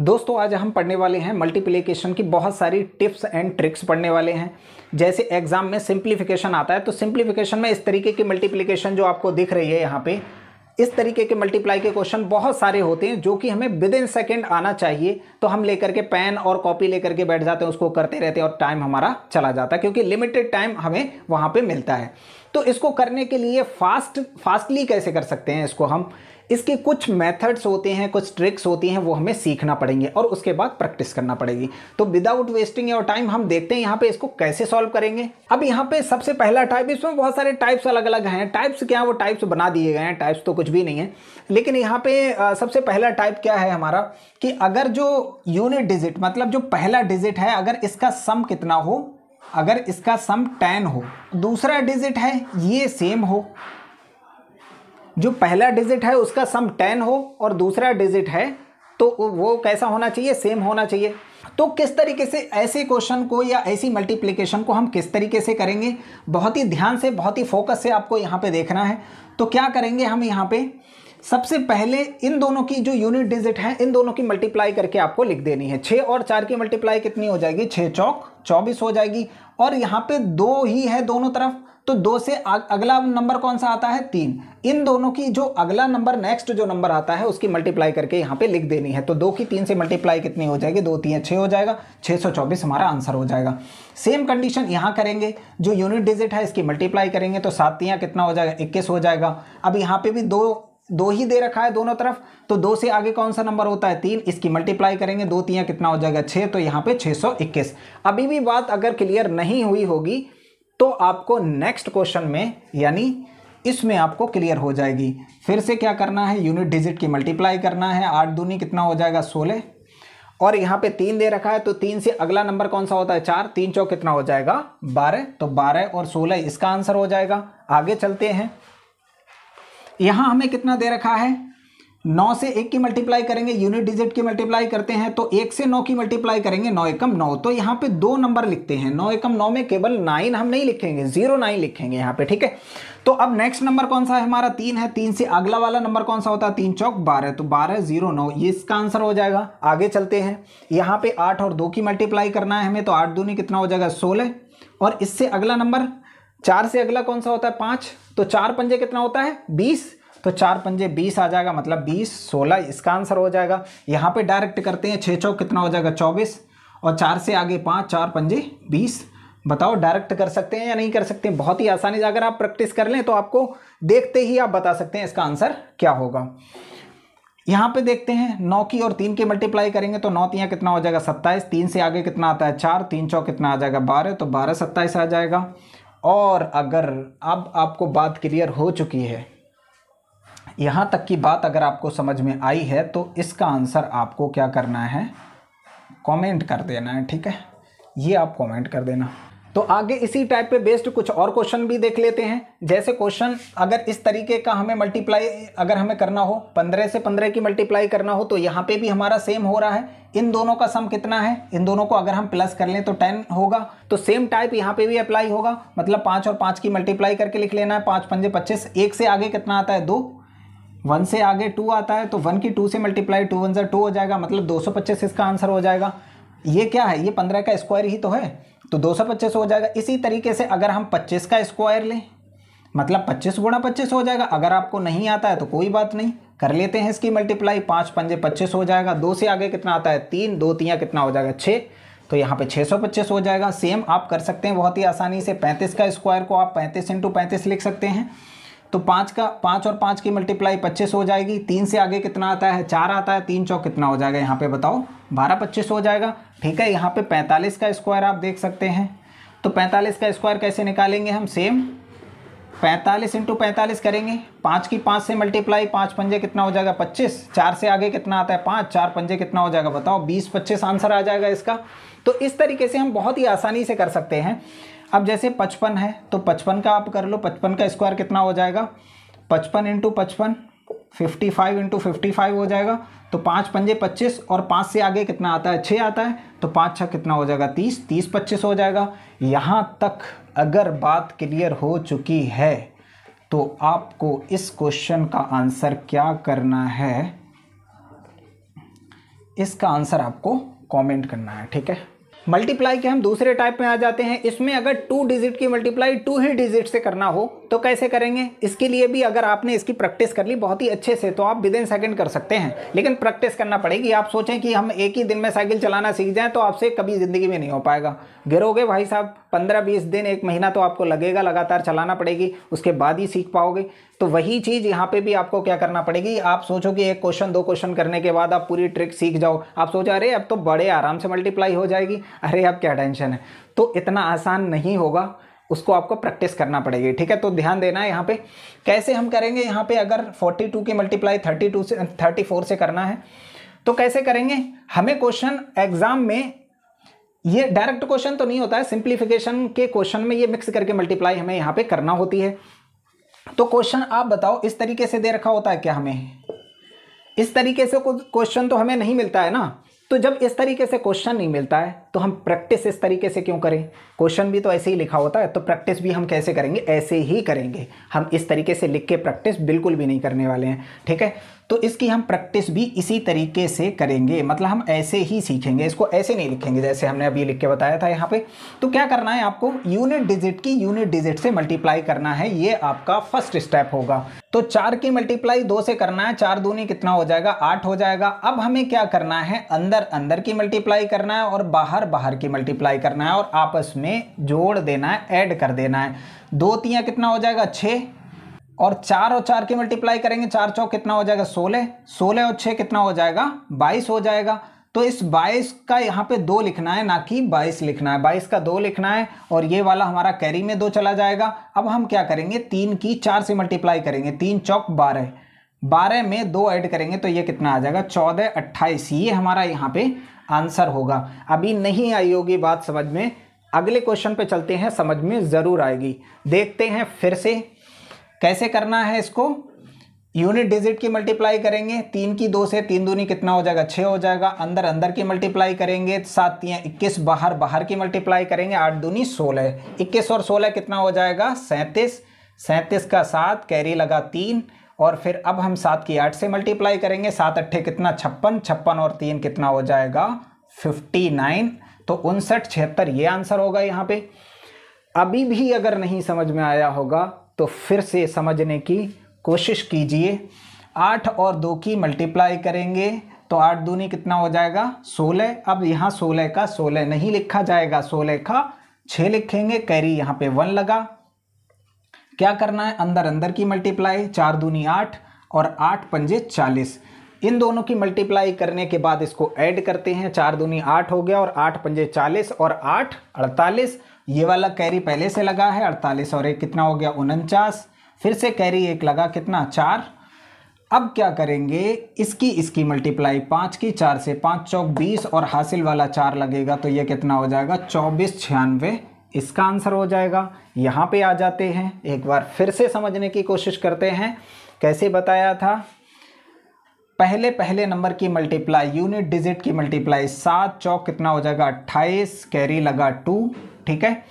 दोस्तों आज हम पढ़ने वाले हैं मल्टीप्लीकेशन की बहुत सारी टिप्स एंड ट्रिक्स पढ़ने वाले हैं जैसे एग्जाम में सिंप्लीफिकेशन आता है तो सिंप्लीफिकेशन में इस तरीके की मल्टीप्लीकेशन जो आपको दिख रही है यहाँ पे इस तरीके के मल्टीप्लाई के क्वेश्चन बहुत सारे होते हैं जो कि हमें विद इन सेकेंड आना चाहिए तो हम लेकर के पेन और कॉपी लेकर के बैठ जाते हैं उसको करते रहते हैं और टाइम हमारा चला जाता है क्योंकि लिमिटेड टाइम हमें वहाँ पर मिलता है तो इसको करने के लिए फास्ट फास्टली कैसे कर सकते हैं इसको हम इसके कुछ मेथड्स होते हैं कुछ ट्रिक्स होती हैं वो हमें सीखना पड़ेंगे और उसके बाद प्रैक्टिस करना पड़ेगी तो विदाउट वेस्टिंग योर टाइम हम देखते हैं यहाँ पे इसको कैसे सॉल्व करेंगे अब यहाँ पे सबसे पहला टाइप इसमें बहुत सारे टाइप्स अलग अलग हैं टाइप्स क्या वो टाइप्स बना दिए गए हैं टाइप्स तो कुछ भी नहीं है लेकिन यहाँ पे सबसे पहला टाइप क्या है हमारा कि अगर जो यूनिट डिजिट मतलब जो पहला डिजिट है अगर इसका सम कितना हो अगर इसका सम टेन हो दूसरा डिजिट है ये सेम हो जो पहला डिजिट है उसका सम टेन हो और दूसरा डिजिट है तो वो कैसा होना चाहिए सेम होना चाहिए तो किस तरीके से ऐसे क्वेश्चन को या ऐसी मल्टीप्लिकेशन को हम किस तरीके से करेंगे बहुत ही ध्यान से बहुत ही फोकस से आपको यहाँ पे देखना है तो क्या करेंगे हम यहाँ पे सबसे पहले इन दोनों की जो यूनिट डिजिट है इन दोनों की मल्टीप्लाई करके आपको लिख देनी है छः और चार की मल्टीप्लाई कितनी हो जाएगी छः चौक चौबीस हो जाएगी और यहाँ पे दो ही है दोनों तरफ तो दो से अगला नंबर कौन सा आता है तीन इन दोनों की जो अगला नंबर नेक्स्ट जो नंबर आता है उसकी मल्टीप्लाई करके यहाँ पे लिख देनी है तो दो की तीन से मल्टीप्लाई कितनी हो जाएगी दो तीन छः हो जाएगा छः सौ चौबीस हमारा आंसर हो जाएगा सेम कंडीशन यहाँ करेंगे जो यूनिट डिजिट है इसकी मल्टीप्लाई करेंगे तो सात तीन कितना हो जाएगा इक्कीस हो जाएगा अब यहाँ पर भी दो दो ही दे रखा है दोनों तरफ तो दो से आगे कौन सा नंबर होता है तीन इसकी मल्टीप्लाई करेंगे दो तियाँ कितना हो जाएगा छः तो यहाँ पे छः सौ इक्कीस अभी भी बात अगर क्लियर नहीं हुई होगी तो आपको नेक्स्ट क्वेश्चन में यानी इसमें आपको क्लियर हो जाएगी फिर से क्या करना है यूनिट डिजिट की मल्टीप्लाई करना है आठ दूनी कितना हो जाएगा सोलह और यहाँ पे तीन दे रखा है तो तीन से अगला नंबर कौन सा होता है चार तीन चौक कितना हो जाएगा बारह तो बारह और सोलह इसका आंसर हो जाएगा आगे चलते हैं यहाँ हमें कितना दे रखा है नौ से एक की मल्टीप्लाई करेंगे यूनिट डिजिट की मल्टीप्लाई करते हैं तो एक से नौ की मल्टीप्लाई करेंगे नौ एकम नौ तो यहाँ पे दो नंबर लिखते हैं नौ एकम नौ में केवल नाइन हम नहीं लिखेंगे जीरो नाइन लिखेंगे यहाँ पे ठीक है तो अब नेक्स्ट नंबर कौन सा है हमारा तीन है तीन से अगला वाला नंबर कौन सा होता है तीन चौक बारह तो बारह जीरो नौ ये इसका आंसर हो जाएगा आगे चलते हैं यहाँ पे आठ और दो की मल्टीप्लाई करना है हमें तो आठ दूनी कितना हो जाएगा सोलह और इससे अगला नंबर चार से अगला कौन सा होता है पाँच तो चार पंजे कितना होता है बीस तो चार पंजे बीस आ जाएगा मतलब बीस सोलह इसका आंसर हो जाएगा यहाँ पे डायरेक्ट करते हैं छः चौक कितना हो जाएगा चौबीस और चार से आगे पाँच चार पंजे बीस बताओ डायरेक्ट कर सकते हैं या नहीं कर सकते हैं बहुत ही आसानी से अगर आप प्रैक्टिस कर लें तो आपको देखते ही आप बता सकते हैं इसका आंसर क्या होगा यहाँ पे देखते हैं नौ की और तीन की मल्टीप्लाई करेंगे तो नौ तीन कितना हो जाएगा सत्ताईस तीन से आगे कितना आता है चार तीन चौक कितना आ जाएगा बारह तो बारह सत्ताईस आ जाएगा और अगर अब आपको बात क्लियर हो चुकी है यहाँ तक की बात अगर आपको समझ में आई है तो इसका आंसर आपको क्या करना है कमेंट कर देना है ठीक है ये आप कमेंट कर देना तो आगे इसी टाइप पे बेस्ड कुछ और क्वेश्चन भी देख लेते हैं जैसे क्वेश्चन अगर इस तरीके का हमें मल्टीप्लाई अगर हमें करना हो पंद्रह से पंद्रह की मल्टीप्लाई करना हो तो यहाँ पे भी हमारा सेम हो रहा है इन दोनों का सम कितना है इन दोनों को अगर हम प्लस कर लें तो टेन होगा तो सेम टाइप यहाँ पे भी अप्लाई होगा मतलब पाँच और पाँच की मल्टीप्लाई करके लिख लेना है पाँच पंजे पच्चीस एक से आगे कितना आता है दो वन से आगे टू आता है तो वन की टू से मल्टीप्लाई टू वन जर टू हो जाएगा मतलब दो सौ पच्चीस इसका आंसर हो जाएगा ये क्या है ये पंद्रह का स्क्वायर ही तो है तो दो सौ पच्चीस हो जाएगा इसी तरीके से अगर हम पच्चीस का स्क्वायर लें मतलब पच्चीस गुणा पच्चीस हो जाएगा अगर आपको नहीं आता है तो कोई बात नहीं कर लेते हैं इसकी मल्टीप्लाई पाँच पंजे पच्चीस हो जाएगा दो से आगे कितना आता है तीन दो तियाँ कितना हो जाएगा छः तो यहाँ पे पच्चीस हो जाएगा सेम आप कर सकते हैं बहुत ही आसानी से पैंतीस का स्क्वायर को आप पैंतीस इंटू पैंतीस लिख सकते हैं तो पाँच का पाँच और पाँच की मल्टीप्लाई पच्चीस हो जाएगी तीन से आगे कितना आता है चार आता है तीन चौक कितना हो जाएगा यहाँ पे बताओ बारह पच्चीस हो जाएगा ठीक है यहाँ पे पैंतालीस का स्क्वायर आप देख सकते हैं तो पैंतालीस का स्क्वायर कैसे निकालेंगे हम सेम पैंतालीस इंटू पैंतालीस करेंगे पाँच की पाँच से मल्टीप्लाई पाँच पंजे कितना हो जाएगा पच्चीस चार से आगे कितना आता है पाँच चार पंजे कितना हो जाएगा बताओ बीस पच्चीस आंसर आ जाएगा इसका तो इस तरीके से हम बहुत ही आसानी से कर सकते हैं अब जैसे पचपन है तो पचपन का आप कर लो पचपन का स्क्वायर कितना हो जाएगा पचपन इंटू पचपन fifty five into fifty five हो जाएगा तो पाँच पंजे पच्चीस और पाँच से आगे कितना आता है छः आता है तो पाँच छः कितना हो जाएगा तीस तीस पच्चीस हो जाएगा यहाँ तक अगर बात क्लियर हो चुकी है तो आपको इस क्वेश्चन का आंसर क्या करना है इसका आंसर आपको कमेंट करना है ठीक है मल्टीप्लाई के हम दूसरे टाइप में आ जाते हैं इसमें अगर टू डिजिट की मल्टीप्लाई टू ही डिजिट से करना हो तो कैसे करेंगे इसके लिए भी अगर आपने इसकी प्रैक्टिस कर ली बहुत ही अच्छे से तो आप विद इन सेकेंड कर सकते हैं लेकिन प्रैक्टिस करना पड़ेगी आप सोचें कि हम एक ही दिन में साइकिल चलाना सीख जाएँ तो आपसे कभी ज़िंदगी में नहीं हो पाएगा गिरोगे भाई साहब पंद्रह बीस दिन एक महीना तो आपको लगेगा लगातार चलाना पड़ेगी उसके बाद ही सीख पाओगे तो वही चीज़ यहाँ पे भी आपको क्या करना पड़ेगी आप सोचो कि एक क्वेश्चन दो क्वेश्चन करने के बाद आप पूरी ट्रिक सीख जाओ आप सोचो अरे अब तो बड़े आराम से मल्टीप्लाई हो जाएगी अरे अब क्या टेंशन है तो इतना आसान नहीं होगा उसको आपको प्रैक्टिस करना पड़ेगी ठीक है तो ध्यान देना है यहाँ पे कैसे हम करेंगे यहाँ पे अगर 42 की मल्टीप्लाई 32 से 34 से करना है तो कैसे करेंगे हमें क्वेश्चन एग्जाम में ये डायरेक्ट क्वेश्चन तो नहीं होता है सिंप्लीफिकेशन के क्वेश्चन में ये मिक्स करके मल्टीप्लाई हमें यहाँ पे करना होती है तो क्वेश्चन आप बताओ इस तरीके से दे रखा होता है क्या हमें इस तरीके से क्वेश्चन तो हमें नहीं मिलता है ना तो जब इस तरीके से क्वेश्चन नहीं मिलता है तो हम प्रैक्टिस इस तरीके से क्यों करें क्वेश्चन भी तो ऐसे ही लिखा होता है तो प्रैक्टिस भी हम कैसे करेंगे ऐसे ही करेंगे हम इस तरीके से लिख के प्रैक्टिस बिल्कुल भी नहीं करने वाले हैं ठीक है तो इसकी हम प्रैक्टिस भी इसी तरीके से करेंगे मतलब हम ऐसे ही सीखेंगे इसको ऐसे नहीं लिखेंगे जैसे हमने अभी लिख के बताया था यहाँ पे तो क्या करना है आपको यूनिट डिजिट की यूनिट डिजिट से मल्टीप्लाई करना है ये आपका फर्स्ट स्टेप होगा तो चार की मल्टीप्लाई दो से करना है चार दूनी कितना हो जाएगा आठ हो जाएगा अब हमें क्या करना है अंदर अंदर की मल्टीप्लाई करना है और बाहर बाहर की मल्टीप्लाई करना है और आपस में जोड़ देना है ऐड कर देना है दो तिया कितना हो जाएगा छः और चार और चार की मल्टीप्लाई करेंगे चार चौक कितना हो जाएगा सोलह सोलह और छः कितना हो जाएगा बाईस हो जाएगा तो इस बाईस का यहाँ पे दो लिखना है ना कि बाईस लिखना है बाईस का दो लिखना है और ये वाला हमारा कैरी में दो चला जाएगा अब हम क्या करेंगे तीन की चार से मल्टीप्लाई करेंगे तीन चौक बारह बारह में दो ऐड करेंगे तो ये कितना आ जाएगा चौदह अट्ठाईस ये हमारा यहाँ पे आंसर होगा अभी नहीं आई होगी बात समझ में अगले क्वेश्चन पे चलते हैं समझ में ज़रूर आएगी देखते हैं फिर से कैसे करना है इसको यूनिट डिजिट की मल्टीप्लाई करेंगे तीन की दो से तीन दूनी कितना हो जाएगा छः हो जाएगा अंदर अंदर की मल्टीप्लाई करेंगे सात तीन इक्कीस बाहर बाहर की मल्टीप्लाई करेंगे आठ दूनी सोलह इक्कीस और सोलह कितना हो जाएगा सैंतीस सैंतीस का सात कैरी लगा तीन और फिर अब हम सात की आठ से मल्टीप्लाई करेंगे सात अट्ठे कितना छप्पन छप्पन और तीन कितना हो जाएगा फिफ्टी नाइन तो उनसठ छिहत्तर ये आंसर होगा यहाँ पे अभी भी अगर नहीं समझ में आया होगा तो फिर से समझने की कोशिश कीजिए आठ और दो की मल्टीप्लाई करेंगे तो आठ दूनी कितना हो जाएगा सोलह अब यहाँ सोलह का सोलह नहीं लिखा जाएगा सोलह का छः लिखेंगे कैरी यहाँ पे वन लगा क्या करना है अंदर अंदर की मल्टीप्लाई चार दूनी आठ और आठ पंजे चालीस इन दोनों की मल्टीप्लाई करने के बाद इसको ऐड करते हैं चार दूनी आठ हो गया और आठ पंजे चालीस और आठ अड़तालीस ये वाला कैरी पहले से लगा है अड़तालीस और एक कितना हो गया उनचास फिर से कैरी एक लगा कितना चार अब क्या करेंगे इसकी इसकी मल्टीप्लाई पाँच की चार से पाँच चौक बीस और हासिल वाला चार लगेगा तो ये कितना हो जाएगा चौबीस छियानवे इसका आंसर हो जाएगा यहाँ पे आ जाते हैं एक बार फिर से समझने की कोशिश करते हैं कैसे बताया था पहले पहले नंबर की मल्टीप्लाई यूनिट डिजिट की मल्टीप्लाई सात चौक कितना हो जाएगा अट्ठाईस कैरी लगा टू ठीक है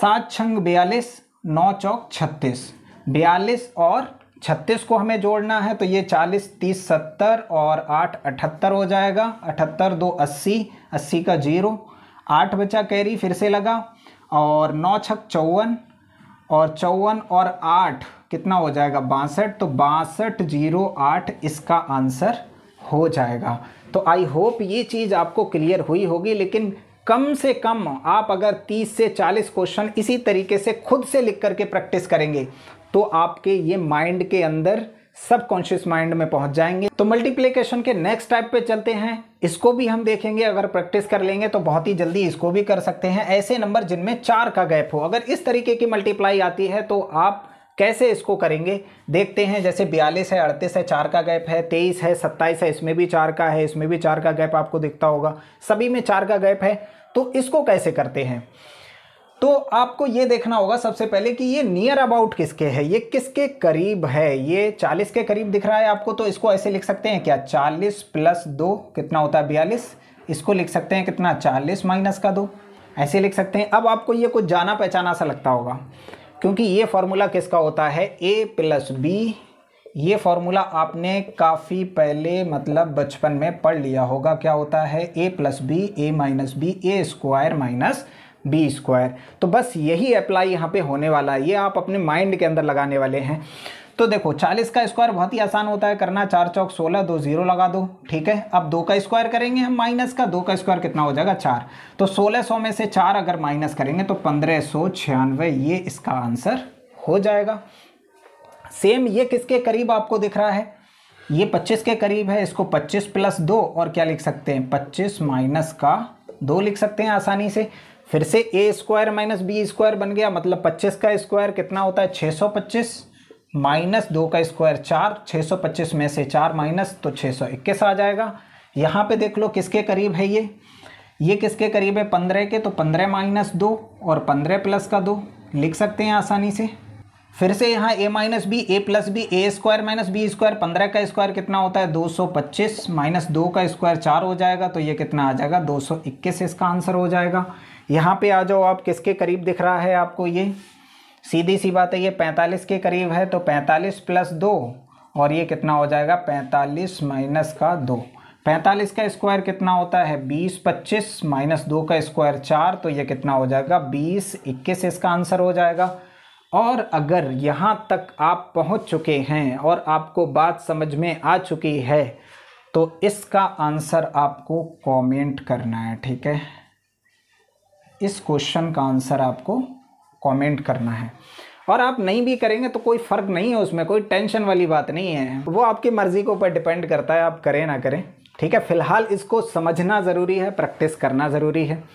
सात छंग बयालीस नौ चौक छत्तीस बयालीस और छत्तीस को हमें जोड़ना है तो ये चालीस तीस सत्तर और आठ अठहत्तर हो जाएगा अठहत्तर दो अस्सी अस्सी का जीरो आठ बचा कैरी फिर से लगा और नौ छक चौवन और चौवन और आठ कितना हो जाएगा बासठ तो बासठ जीरो आठ इसका आंसर हो जाएगा तो आई होप ये चीज़ आपको क्लियर हुई होगी लेकिन कम से कम आप अगर 30 से 40 क्वेश्चन इसी तरीके से खुद से लिख करके प्रैक्टिस करेंगे तो आपके ये माइंड के अंदर सब कॉन्शियस माइंड में पहुंच जाएंगे तो मल्टीप्लीकेशन के नेक्स्ट टाइप पे चलते हैं इसको भी हम देखेंगे अगर प्रैक्टिस कर लेंगे तो बहुत ही जल्दी इसको भी कर सकते हैं ऐसे नंबर जिनमें चार का गैप हो अगर इस तरीके की मल्टीप्लाई आती है तो आप कैसे इसको करेंगे देखते हैं जैसे बयालीस है अड़तीस है चार का गैप है तेईस है सत्ताईस है इसमें भी चार का है इसमें भी चार का गैप आपको दिखता होगा सभी में चार का गैप है तो इसको कैसे करते हैं तो आपको ये देखना होगा सबसे पहले कि ये नियर अबाउट किसके है ये किसके करीब है ये 40 के करीब दिख रहा है आपको तो इसको ऐसे लिख सकते हैं क्या 40 प्लस दो कितना होता है बयालीस इसको लिख सकते हैं कितना 40 माइनस का दो ऐसे लिख सकते हैं अब आपको ये कुछ जाना पहचाना सा लगता होगा क्योंकि ये फॉर्मूला किसका होता है ए प्लस बी ये फॉर्मूला आपने काफ़ी पहले मतलब बचपन में पढ़ लिया होगा क्या होता है A plus B A minus B A square minus B square तो बस यही अप्लाई यहाँ पे होने वाला है ये आप अपने माइंड के अंदर लगाने वाले हैं तो देखो 40 का स्क्वायर बहुत ही आसान होता है करना चार चौक 16 दो जीरो लगा दो ठीक है अब दो का स्क्वायर करेंगे हम माइनस का दो का स्क्वायर कितना हो जाएगा चार तो सोलह सो में से चार अगर माइनस करेंगे तो पंद्रह ये इसका आंसर हो जाएगा सेम ये किसके करीब आपको दिख रहा है ये 25 के करीब है इसको 25 प्लस दो और क्या लिख सकते हैं 25 माइनस का दो लिख सकते हैं आसानी से फिर से A square minus B square बन गया मतलब 25 का स्क्वायर कितना होता है 625 माइनस दो का स्क्वायर चार 625 में से चार माइनस तो 621 आ जाएगा यहाँ पे देख लो किसके करीब है ये ये किसके करीब है पंद्रह के तो पंद्रह माइनस दो और पंद्रह प्लस का दो लिख सकते हैं आसानी से फिर से यहाँ A minus B A plus B A square minus B square पंद्रह का स्क्वायर कितना होता है 225 माइनस दो का स्क्वायर चार हो जाएगा तो ये कितना आ जाएगा 221 इसका आंसर हो जाएगा यहाँ पे आ जाओ आप किसके करीब दिख रहा है आपको ये सीधी सी बात है ये 45 के करीब है तो 45 प्लस दो और ये कितना हो जाएगा 45 माइनस का दो पैंतालीस का स्क्वायर कितना होता है बीस पच्चीस माइनस दो का स्क्वायर चार तो ये कितना हो जाएगा बीस इक्कीस इसका आंसर हो जाएगा और अगर यहाँ तक आप पहुँच चुके हैं और आपको बात समझ में आ चुकी है तो इसका आंसर आपको कमेंट करना है ठीक है इस क्वेश्चन का आंसर आपको कमेंट करना है और आप नहीं भी करेंगे तो कोई फ़र्क नहीं है उसमें कोई टेंशन वाली बात नहीं है वो आपकी मर्ज़ी के ऊपर डिपेंड करता है आप करें ना करें ठीक है फ़िलहाल इसको समझना ज़रूरी है प्रैक्टिस करना ज़रूरी है